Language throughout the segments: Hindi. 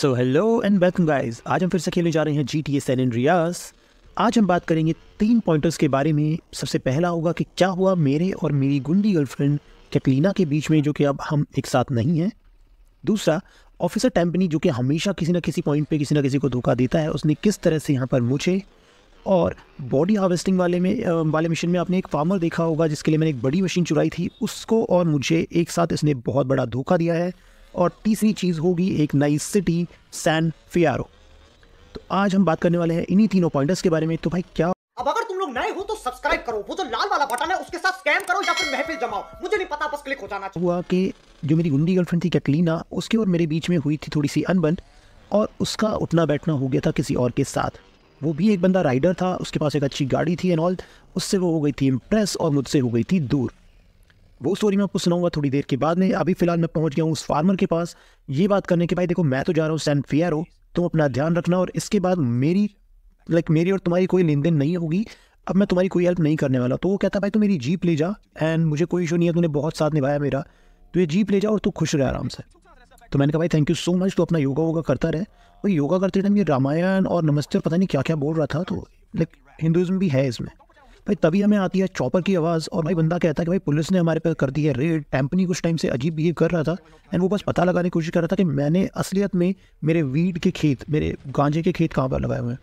so hello and welcome guys आज हम फिर से खेलने जा रहे हैं G T S N N रियाज आज हम बात करेंगे तीन पॉइंटर्स के बारे में सबसे पहला होगा कि क्या हुआ मेरे और मेरी गुंडी गर्लफ्रेंड कैटलीना के बीच में जो कि अब हम एक साथ नहीं हैं दूसरा ऑफिसर टेम्पनी जो कि हमेशा किसी ना किसी पॉइंट पे किसी ना किसी को धोखा देता है उसने किस तरह से यहाँ पर मुझे और बॉडी हार्वेस्टिंग वाले में वाले मशीन में आपने एक फार्मर देखा होगा जिसके लिए मैंने एक बड़ी मशीन चुराई थी उसको और मुझे एक साथ इसने बहुत बड़ा धोखा दिया है और तीसरी चीज़ होगी एक नई सिटी सैन फियारो तो आज हम बात करने वाले हैं इन्हीं तीनों पॉइंटर्स के बारे में तो भाई क्या अब अगर तुम लोग नए हो तो सब्सक्राइब करो वो जो लाल वाला बटन है उसके साथ स्कैम करो या फिर महफिल जमाओ मुझे नहीं पता बस क्लिक हो जाना हुआ कि जो मेरी गुंडी गर्लफ्रेंड थी कैटलीना उसके और मेरे बीच में हुई थी थोड़ी सी अनबन और उसका उठना बैठना हो गया था किसी और के साथ वो भी एक बंदा राइडर था उसके पास एक अच्छी गाड़ी थी एंड ऑल उससे वो हो गई थी इम्प्रेस और मुझसे हो गई थी दूर वो स्टोरी मैं आपको सुनाऊंगा थोड़ी देर के बाद में अभी फिलहाल मैं पहुंच गया हूँ उस फार्मर के पास ये बात करने के भाई देखो मैं तो जा रहा हूँ सैन हो तुम अपना ध्यान रखना और इसके बाद मेरी लाइक मेरी और तुम्हारी कोई लेन देन नहीं होगी अब मैं तुम्हारी कोई हेल्प नहीं करने वाला तो वो कहता भाई तू मेरी जीप ले जा एंड मुझे कोई इशू नहीं है तूने बहुत साथ निभाया मेरा तो ये जीप ले जा और तू खुश रहे आराम से तो मैंने कहा भाई थैंक यू सो मच तो अपना योगा वोगा करता रहे और योगा करते टाइम ये रामायण और नमस्ते और पता नहीं क्या क्या बोल रहा था तो लाइक हिंदुज़म भी है इसमें भाई तभी हमें आती है चॉपर की आवाज़ और भाई बंदा कहता है कि भाई पुलिस ने हमारे पे कर दी है रेड टैंपनी कुछ टाइम से अजीब बिहेव कर रहा था एंड वो बस पता लगाने की कोशिश कर रहा था कि मैंने असलियत में मेरे वीड के खेत मेरे गांजे के खेत कहाँ पर लगाए हुए हैं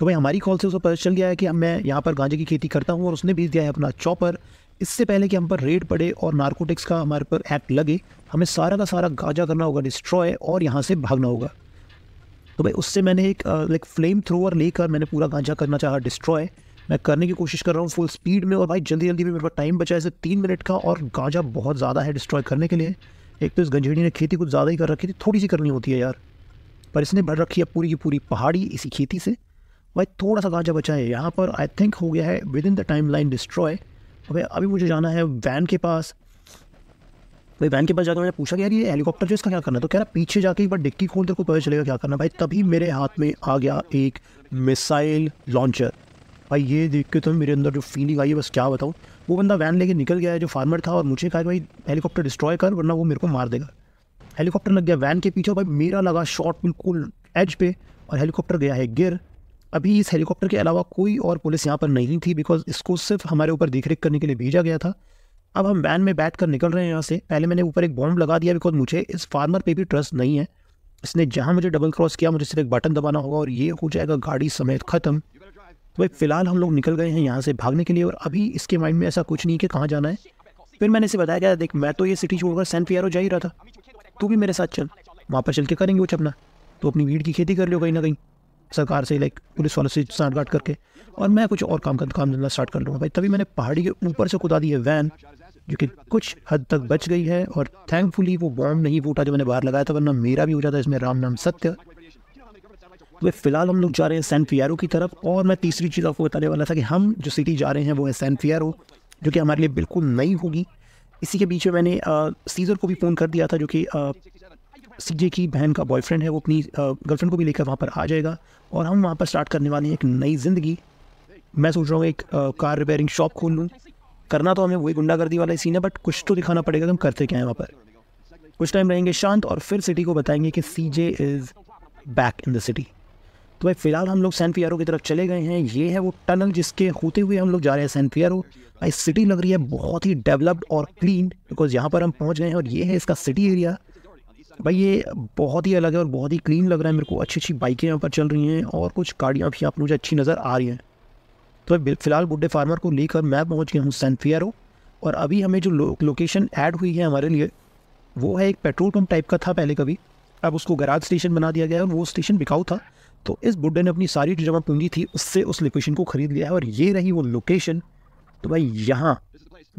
तो भाई हमारी कॉल से उसको पता चल गया है कि अब मैं यहाँ पर गांजे की खेती करता हूँ और उसने भेज दिया है अपना चॉपर इससे पहले कि हम पर रेड पड़े और नार्कोटिक्स का हमारे पर एक्ट लगे हमें सारा का सारा गांजा करना होगा डिस्ट्रॉय और यहाँ से भागना होगा तो भाई उससे मैंने एक लाइक फ्लेम थ्रोअर लेकर मैंने पूरा गांजा करना चाहा डिस्ट्रॉय मैं करने की कोशिश कर रहा हूँ फुल स्पीड में और भाई जल्दी जल्दी में मेरे पास टाइम बचा है सिर्फ तीन मिनट का और गांजा बहुत ज़्यादा है डिस्ट्रॉय करने के लिए एक तो इस गंजेड़ी ने खेती कुछ ज़्यादा ही कर रखी थी थोड़ी सी करनी होती है यार पर इसने भर रखी है पूरी की पूरी पहाड़ी इसी खेती से भाई थोड़ा सा गांजा बचा है यहाँ पर आई थिंक हो गया है within the timeline destroy भाई अभी मुझे जाना है वैन के पास भाई वैन के पास जाकर मैंने पूछा कि यार ये हेलीकॉप्टर जो इसका क्या करना है तो कह रहा पीछे जाके एक बार डिक्की खोल दे को पता चलेगा क्या करना भाई तभी मेरे हाथ में आ गया एक मिसाइल लॉन्चर भाई ये देख के तो मेरे अंदर जो फीलिंग आई है बस क्या बताऊँ वो बंदा वैन लेके निकल गया है जो फार्मर था और मुझे कहा भाई हेलीकॉप्टर डिस्ट्रॉय कर वरना वो मेरे को मार देगा हेलीकॉप्टर लग गया वैन के पीछे भाई मेरा लगा शॉट बिल्कुल एज पे और हेलीकॉप्टर गया है गिर अभी इस हेलीकॉप्टर के अलावा कोई और पुलिस यहाँ पर नहीं थी बिकॉज इसको सिर्फ हमारे ऊपर देख करने के लिए भेजा गया था अब हम वैन में बैठ कर निकल रहे हैं यहाँ से पहले मैंने ऊपर एक बॉम्ब लगा दिया बिकॉज मुझे इस फार्मर पे भी ट्रस्ट नहीं है इसने जहाँ मुझे डबल क्रॉस किया मुझे सिर्फ एक बटन दबाना होगा और ये हो जाएगा गाड़ी समेत ख़त्म तो भाई फ़िलहाल हम लोग निकल गए हैं यहाँ से भागने के लिए और अभी इसके माइंड में ऐसा कुछ नहीं कि कहाँ जाना है फिर मैंने इसे बताया गया देख मैं तो ये सिटी छोड़कर सैन पियारो जा ही रहा था तू भी मेरे साथ चल वहाँ पर चल के करेंगे कुछ अपना तो अपनी भीड़ की खेती कर लो कहीं ना कहीं सरकार से लाइक पुलिस वालों से साठ गाट करके और मैं कुछ और काम का काम धंधा स्टार्ट कर लूँगा भाई तभी मैंने पहाड़ी के ऊपर से कुदा दी है वैन जो कि कुछ हद तक बच गई है और थैंकफुली वो बॉम्ब नहीं फूटा जो मैंने बाहर लगाया था वरना मेरा भी हो जाता है इसमें राम नाम सत्य तो फिलहाल हम लोग जा रहे हैं सैन फियारो की तरफ और मैं तीसरी चीज़ आपको बताने वाला था कि हम जो सिटी जा रहे हैं वो है सैन फियारो जो कि हमारे लिए बिल्कुल नई होगी इसी के बीच में मैंने सीज़र को भी फ़ोन कर दिया था जो कि सीजे की बहन का बॉयफ्रेंड है वो अपनी गर्लफ्रेंड को भी लेकर वहाँ पर आ जाएगा और हम वहाँ पर स्टार्ट करने वाले हैं एक नई ज़िंदगी मैं सोच रहा हूँ एक आ, कार रिपेयरिंग शॉप खोल लूँ करना तो हमें वही गुंडागर्दी वाला सीन है बट कुछ तो दिखाना पड़ेगा हम करते क्या है वहाँ पर कुछ टाइम रहेंगे शांत और फिर सिटी को बताएंगे कि she is back in the city तो भाई फिलहाल हम लोग सैन पियारो की तरफ चले गए हैं ये है वो टनल जिसके होते हुए हम लोग जा रहे हैं सैन पियारो भाई सिटी लग रही है बहुत ही डेवलप्ड और क्लीन बिकॉज यहाँ पर हम पहुँच गए हैं और ये है इसका सिटी एरिया भाई ये बहुत ही अलग है और बहुत ही क्लीन लग रहा है मेरे को अच्छी अच्छी बाइकें यहाँ पर चल रही हैं और कुछ गाड़ियाँ भी यहाँ पर मुझे अच्छी नज़र आ रही हैं तो भाई फिलहाल बुड्ढे फार्मर को लेकर मैं पहुँच गया हूँ सैन पियारो और अभी हमें जो लो, लोकेशन ऐड हुई है हमारे लिए वो है एक पेट्रोल पम्प टाइप का था पहले कभी अब उसको गराज स्टेशन बना दिया गया है और वो स्टेशन बिकाऊ था तो इस बुड्ढे ने अपनी सारी जो जमा पूंजी थी उससे उस लोकेशन को ख़रीद लिया है और ये रही वो लोकेशन तो भाई यहाँ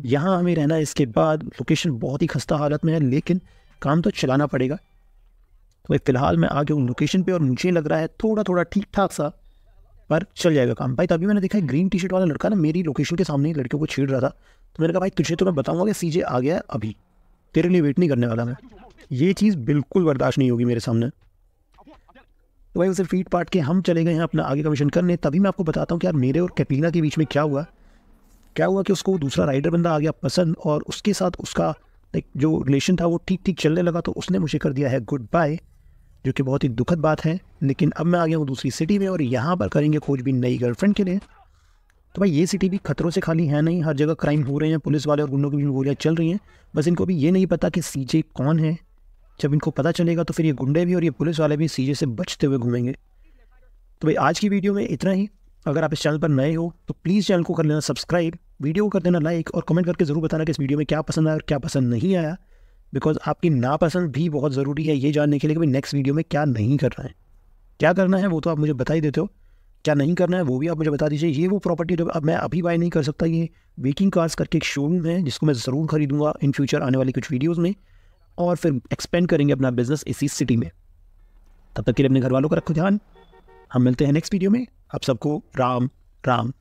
यहाँ हमें रहना है इसके बाद लोकेशन बहुत ही खस्ता हालत में है लेकिन काम तो चलाना पड़ेगा तो भाई फ़िलहाल मैं आ गया हूँ लोकेशन पे और मुझे लग रहा है थोड़ा थोड़ा ठीक ठाक सा पर चल जाएगा काम भाई तभी मैंने देखा है ग्रीन टी शर्ट वाला लड़का ना मेरी लोकेशन के सामने ही लड़कियों को छेड़ रहा था तो मैंने कहा भाई तुझे तो मैं बताऊँगा कि सीजे आ गया है अभी तेरे लिए वेट नहीं करने वाला मैं ये चीज़ बिल्कुल बर्दाश्त नहीं होगी मेरे सामने भाई उसे फीट पाट के हम चले गए हैं अपना आगे का मिशन करने तभी मैं आपको बताता हूँ कि यार मेरे और कैटरीना के बीच में क्या हुआ क्या हुआ कि उसको दूसरा राइडर बंदा आ गया पसंद और उसके साथ उसका लाइक जो रिलेशन था वो ठीक ठीक चलने लगा तो उसने मुझे कर दिया है गुड बाय जो कि बहुत ही दुखद बात है लेकिन अब मैं आ गया हूँ दूसरी सिटी में और यहाँ पर करेंगे खोज भी नई गर्लफ्रेंड के लिए तो भाई ये सिटी भी खतरों से खाली है नहीं हर जगह क्राइम हो रहे हैं पुलिस वाले और गुंडों की भी गोलियाँ चल रही हैं बस इनको अभी ये नहीं पता कि सीजे कौन है जब इनको पता चलेगा तो फिर ये गुंडे भी और ये पुलिस वाले भी सीजे से बचते हुए घूमेंगे तो भाई आज की वीडियो में इतना ही अगर आप इस चैनल पर नए हो तो प्लीज़ चैनल को कर लेना सब्सक्राइब वीडियो को कर देना लाइक और कमेंट करके ज़रूर बताना कि इस वीडियो में क्या पसंद आया और क्या पसंद नहीं आया बिकॉज आपकी नापसंद भी बहुत ज़रूरी है ये जानने के लिए कि भाई नेक्स्ट वीडियो में क्या नहीं करना है क्या करना है वो तो आप मुझे बता ही देते हो क्या नहीं करना है वो भी आप मुझे बता दीजिए ये वो प्रॉपर्टी जो तो अब मैं अभी बाय नहीं कर सकता ये वेकिंग कार्स करके एक शोरूम है जिसको मैं ज़रूर खरीदूंगा इन फ्यूचर आने वाली कुछ वीडियोज़ में और फिर एक्सपेंड करेंगे अपना बिजनेस इसी सिटी में तब तक के लिए अपने घर वालों का रखो ध्यान हम मिलते हैं नेक्स्ट वीडियो में आप सबको राम राम